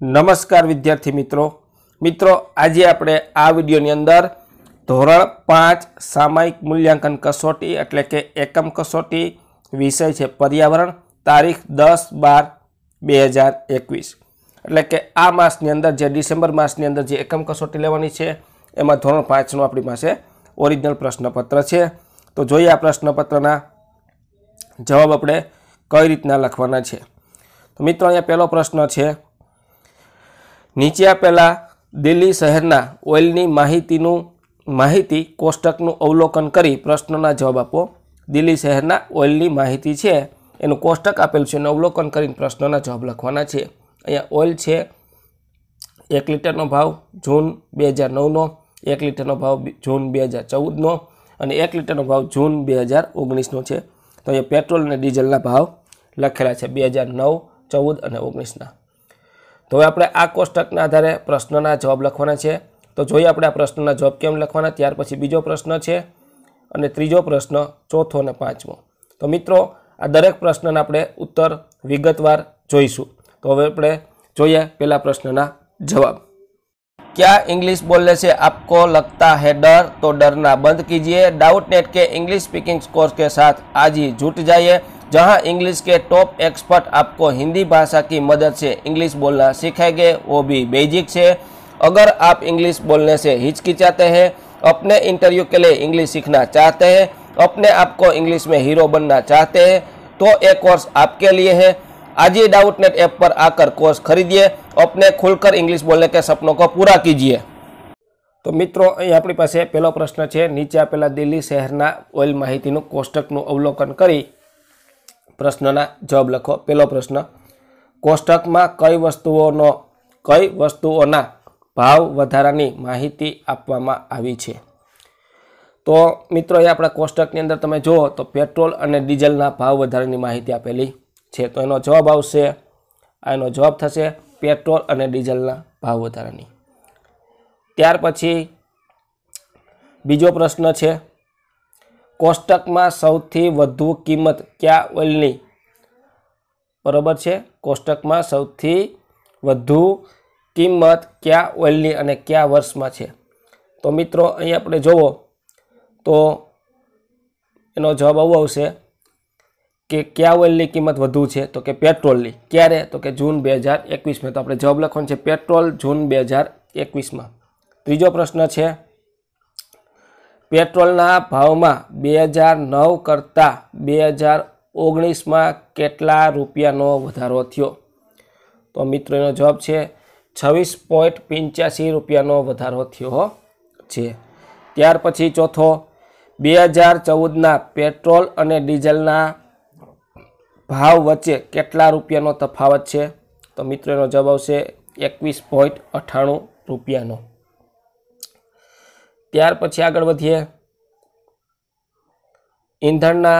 નમસ્કાર વિદ્યાર્થી મિત્રો મિત્રો આજે આપણે આ વિડીયોની અંદર ધોરણ પાંચ સામાયિક મૂલ્યાંકન કસોટી એટલે કે એકમ કસોટી વિષય છે પર્યાવરણ તારીખ દસ બાર બે હજાર એકવીસ એટલે કે આ માસની અંદર જે ડિસેમ્બર માસની અંદર જે એકમ કસોટી લેવાની છે એમાં ધોરણ પાંચનો આપણી પાસે ઓરિજિનલ પ્રશ્નપત્ર છે તો જોઈએ આ પ્રશ્નપત્રના જવાબ આપણે કઈ રીતના લખવાના છે તો મિત્રો અહીંયા પહેલો પ્રશ્ન છે નીચે આપેલા દિલ્હી શહેરના ઓઇલની માહિતીનું માહિતી કોષ્ટકનું અવલોકન કરી પ્રશ્નોના જવાબ આપો દિલ્હી શહેરના ઓઇલની માહિતી છે એનું કોષ્ટક આપેલું છે એનું અવલોકન કરીને પ્રશ્નોના જવાબ લખવાના છે અહીંયા ઓઇલ છે એક લીટરનો ભાવ જૂન બે હજાર નવનો એક લીટરનો ભાવ જૂન બે હજાર ચૌદનો અને એક લીટરનો ભાવ જૂન બે હજાર ઓગણીસનો છે તો અહીંયા પેટ્રોલ અને ડીઝલના ભાવ લખેલા છે બે હજાર નવ ચૌદ અને ઓગણીસના તો હવે આપણે આ કોષ્ટકના આધારે પ્રશ્નના જવાબ લખવાના છે તો જોઈએ આપણે આ પ્રશ્નના જવાબ કેમ લખવાના ત્યાર પછી બીજો પ્રશ્ન છે અને ત્રીજો પ્રશ્ન ચોથો અને પાંચમો તો મિત્રો આ દરેક પ્રશ્નના આપણે ઉત્તર વિગતવાર જોઈશું તો હવે આપણે જોઈએ પહેલા પ્રશ્નના જવાબ क्या ઇંગ્લિશ बोलने છે आपको लगता है डर तो डरना बंद कीजिए डाउट नेट के इंग्लिश स्पीकिंग कोर्स के साथ आज ही जुट जाइए जहां इंग्लिश के टॉप एक्सपर्ट आपको हिंदी भाषा की मदद से इंग्लिश बोलना सिखाएंगे वो भी बेजिक से अगर आप इंग्लिश बोलने से हिचकिचाते हैं अपने इंटरव्यू के लिए इंग्लिश सीखना चाहते हैं अपने आप को इंग्लिश में हीरो बनना चाहते हैं तो ये कोर्स आपके लिए है आज ही डाउटनेट ऐप पर आकर कोर्स खरीदिए अपने खुलकर इंग्लिश बोलने के सपनों को पूरा कीजिए तो मित्रों अपनी पास पहला प्रश्न है नीचे નીચે दिल्ली शहर શહેરના ઓઇલ માહિતીનું कोष्टकू अवलोकन કરી પ્રશ્નના જવાબ લખો પહેલો પ્રશ્ન કોષ્ટકમાં કઈ વસ્તુઓનો કઈ વસ્તુઓના ભાવ વધારાની માહિતી આપવામાં આવી છે તો મિત્રો એ આપણા કોષ્ટકની અંદર તમે જુઓ તો પેટ્રોલ અને ડીઝલના ભાવ વધારાની માહિતી આપેલી છે તો એનો જવાબ આવશે એનો જવાબ થશે પેટ્રોલ અને ડીઝલના ભાવ વધારાની ત્યાર પછી બીજો પ્રશ્ન છે કોષ્ટકમાં સૌથી વધુ કિંમત કયા ઓઇલની બરોબર છે કોષ્ટકમાં સૌથી વધુ કિંમત કયા ઓઇલની અને કયા વર્ષમાં છે તો મિત્રો અહીં આપણે જોવો તો એનો જવાબ આવો આવશે કે કયા ઓઇલની કિંમત વધુ છે તો કે પેટ્રોલની ક્યારે તો કે જૂન બે હજાર એકવીસમાં તો આપણે જવાબ લખવાનો છે પેટ્રોલ જૂન બે હજાર એકવીસમાં ત્રીજો પ્રશ્ન છે પેટ્રોલના ભાવમાં બે હજાર નવ કરતાં બે હજાર ઓગણીસમાં કેટલા રૂપિયાનો વધારો થયો તો મિત્રો એનો જવાબ છે છવ્વીસ પોઈન્ટ પંચ્યાસી રૂપિયાનો વધારો થયો છે ત્યાર પછી ચોથો બે હજાર ચૌદના પેટ્રોલ અને ડીઝલના ભાવ વચ્ચે કેટલા રૂપિયાનો તફાવત છે તો મિત્રો એનો જવાબ આવશે એકવીસ પોઈન્ટ અઠ્ઠાણું રૂપિયાનો ત્યાર પછી આગળ વધીએ ઈંધણના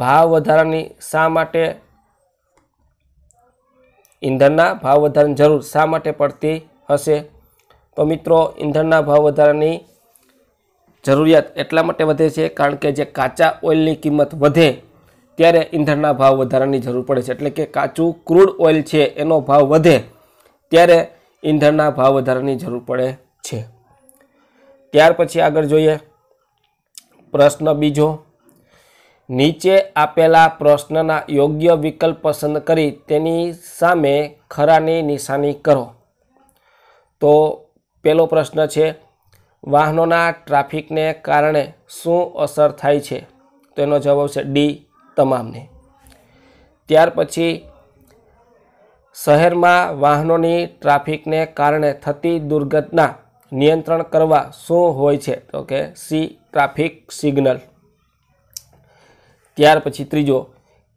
ભાવ વધારાની શા માટે ઈંધણના ભાવ વધારાની જરૂર શા માટે પડતી હશે તો મિત્રો ઈંધણના ભાવ વધારાની જરૂરિયાત એટલા માટે વધે છે કારણ કે જે કાચા ઓઇલની કિંમત વધે ત્યારે ઈંધણના ભાવ વધારાની જરૂર પડે છે એટલે કે કાચું ક્રૂડ ઓઇલ છે એનો ભાવ વધે ત્યારે ઈંધણના ભાવ વધારાની જરૂર પડે છે ત્યાર પછી આગળ જોઈએ પ્રશ્ન બીજો નીચે આપેલા પ્રશ્નના યોગ્ય વિકલ્પ પસંદ કરી તેની સામે ખરાની નિશાની કરો તો પેલો પ્રશ્ન છે વાહનોના ટ્રાફિકને કારણે શું અસર થાય છે તો એનો જવાબ છે ડી તમામને ત્યાર પછી શહેરમાં વાહનોની ટ્રાફિકને કારણે થતી દુર્ઘટના નિયંત્રણ કરવા શું હોય છે તો કે સી ટ્રાફિક સિગ્નલ ત્યાર પછી ત્રીજો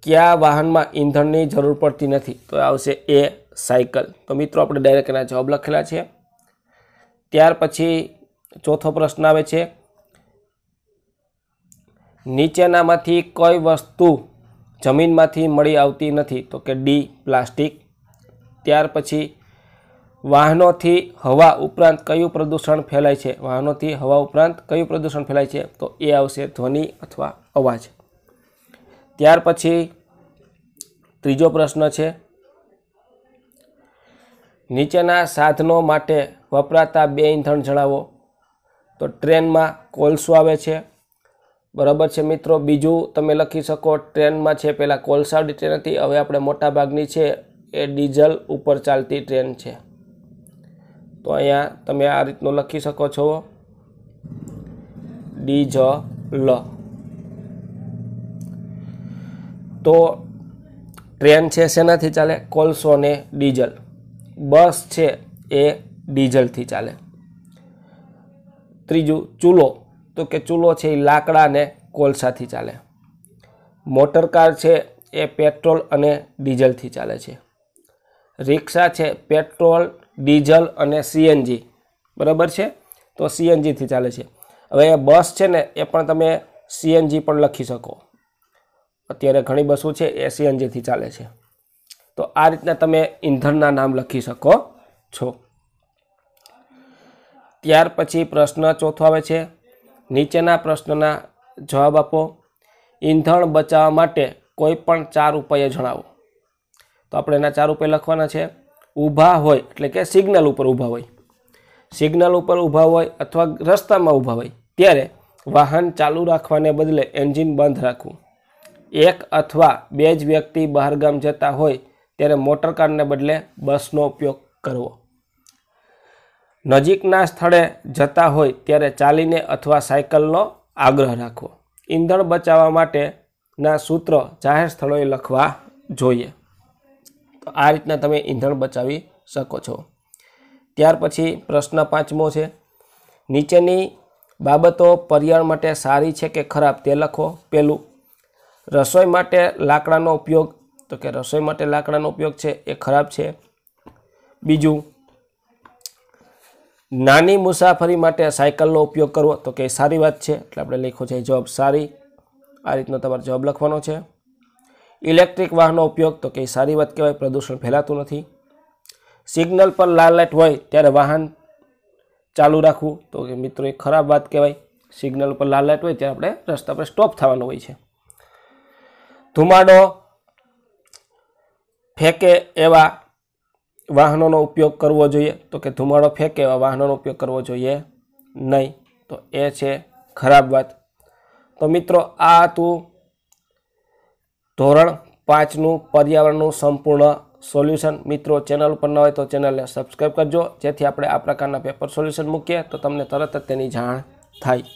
કયા વાહનમાં ઈંધણની જરૂર પડતી નથી તો આવશે એ સાયકલ તો મિત્રો આપણે ડાયરેક્ટ એના જવાબ લખેલા છે ત્યાર પછી ચોથો પ્રશ્ન આવે છે નીચેનામાંથી કઈ વસ્તુ જમીનમાંથી મળી આવતી નથી તો કે ડી પ્લાસ્ટિક ત્યાર પછી વાહનોથી હવા ઉપરાંત કયું પ્રદૂષણ ફેલાય છે વાહનોથી હવા ઉપરાંત કયું પ્રદૂષણ ફેલાય છે તો એ આવશે ધ્વનિ અથવા અવાજ ત્યાર પછી ત્રીજો પ્રશ્ન છે નીચેના સાધનો માટે વપરાતા બે ઈંધણ જણાવો તો ટ્રેનમાં કોલસો આવે છે બરાબર છે મિત્રો બીજું તમે લખી શકો ટ્રેનમાં છે પહેલાં કોલસાવાળી ટ્રેન હતી હવે આપણે મોટાભાગની છે એ ડીઝલ ઉપર ચાલતી ટ્રેન છે તો અહીંયા તમે આ રીતનું લખી શકો છો ડી જ લ તો ટ્રેન છે શેનાથી ચાલે કોલસો ને ડીઝલ બસ છે એ ડીઝલથી ચાલે ત્રીજું ચૂલો તો કે ચૂલો છે એ લાકડા ને કોલસાથી ચાલે મોટરકાર છે એ પેટ્રોલ અને ડીઝલથી ચાલે છે રિક્ષા છે પેટ્રોલ ડીઝલ અને સીએનજી બરાબર છે તો સીએનજીથી ચાલે છે હવે બસ છે ને એ પણ તમે સીએનજી પણ લખી શકો અત્યારે ઘણી બસો છે એ સીએનજીથી ચાલે છે તો આ રીતના તમે ઇંધણના નામ લખી શકો છો ત્યાર પછી પ્રશ્ન ચોથો આવે છે નીચેના પ્રશ્નના જવાબ આપો ઈંધણ બચાવવા માટે કોઈ પણ ચાર ઉપાયો જણાવો તો આપણે એના ચાર રૂપે લખવાના છે ઊભા હોય એટલે કે સિગ્નલ ઉપર ઊભા હોય સિગ્નલ ઉપર ઊભા હોય અથવા રસ્તામાં ઊભા હોય ત્યારે વાહન ચાલુ રાખવાને બદલે એન્જિન બંધ રાખવું એક અથવા બે જ વ્યક્તિ બહારગામ જતા હોય ત્યારે મોટરકારને બદલે બસનો ઉપયોગ કરવો નજીકના સ્થળે જતા હોય ત્યારે ચાલીને અથવા સાયકલનો આગ્રહ રાખવો ઈંધણ બચાવવા માટેના સૂત્રો જાહેર સ્થળોએ લખવા જોઈએ તો આ રીતના તમે ઈંધણ બચાવી શકો છો ત્યાર પછી પ્રશ્ન પાંચમો છે નીચેની બાબતો પર્યાવરણ માટે સારી છે કે ખરાબ તે લખો પહેલું રસોઈ માટે લાકડાનો ઉપયોગ તો કે રસોઈ માટે લાકડાનો ઉપયોગ છે એ ખરાબ છે બીજું નાની મુસાફરી માટે સાયકલનો ઉપયોગ કરવો તો કે સારી વાત છે એટલે આપણે લખ્યો છે જવાબ સારી આ રીતનો તમારો જવાબ લખવાનો છે ઇલેક્ટ્રિક વાહનનો ઉપયોગ તો કે સારી વાત કહેવાય પ્રદૂષણ ફેલાતું નથી સિગ્નલ પર લાલ લાઇટ હોય ત્યારે વાહન ચાલુ રાખવું તો કે મિત્રો એ ખરાબ વાત કહેવાય સિગ્નલ પર લાલ લાઇટ હોય ત્યારે આપણે રસ્તા પર સ્ટોપ થવાનું હોય છે ધુમાડો ફેંકે એવા વાહનોનો ઉપયોગ કરવો જોઈએ તો કે ધુમાડો ફેંકે એવા વાહનોનો ઉપયોગ કરવો જોઈએ નહીં તો એ છે ખરાબ વાત તો મિત્રો આ હતું ધોરણ પાંચનું પર્યાવરણનું સંપૂર્ણ સોલ્યુશન મિત્રો ચેનલ ઉપર ન હોય તો ચેનલને સબસ્ક્રાઈબ કરજો જેથી આપણે આ પ્રકારના પેપર સોલ્યુશન મૂકીએ તો તમને તરત જ તેની જાણ થાય